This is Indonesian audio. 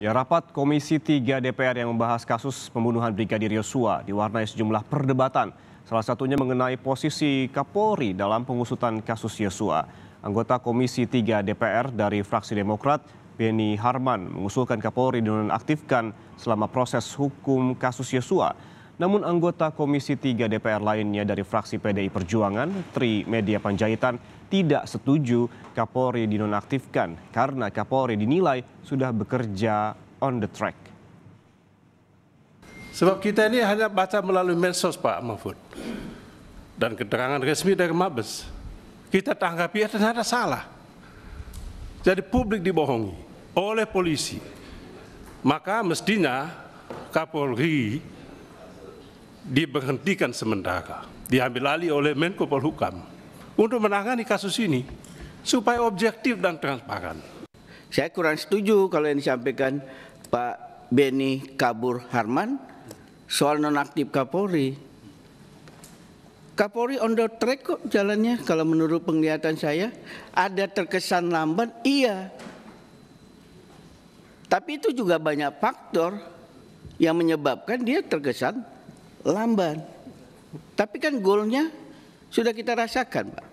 Ya, rapat Komisi 3 DPR yang membahas kasus pembunuhan Brigadir Yosua diwarnai sejumlah perdebatan. Salah satunya mengenai posisi Kapolri dalam pengusutan kasus Yosua. Anggota Komisi 3 DPR dari fraksi Demokrat, Benny Harman, mengusulkan Kapolri dinonaktifkan selama proses hukum kasus Yosua. Namun anggota Komisi 3 DPR lainnya dari fraksi PDI Perjuangan, Tri Media Panjaitan, tidak setuju Kapolri dinonaktifkan karena Kapolri dinilai sudah bekerja on the track. Sebab kita ini hanya baca melalui medsos Pak Mahfud dan keterangan resmi dari Mabes. Kita tanggapi ya ternyata salah. Jadi publik dibohongi oleh polisi. Maka mestinya Kapolri diberhentikan sementara, diambil alih oleh Menko Polhukam untuk menangani kasus ini supaya objektif dan transparan. Saya kurang setuju kalau yang disampaikan Pak Beni Kabur Harman soal nonaktif Kapolri. Kapolri on the track kok jalannya kalau menurut penglihatan saya ada terkesan lambat iya. Tapi itu juga banyak faktor yang menyebabkan dia terkesan lamban. Tapi kan golnya sudah kita rasakan, Pak.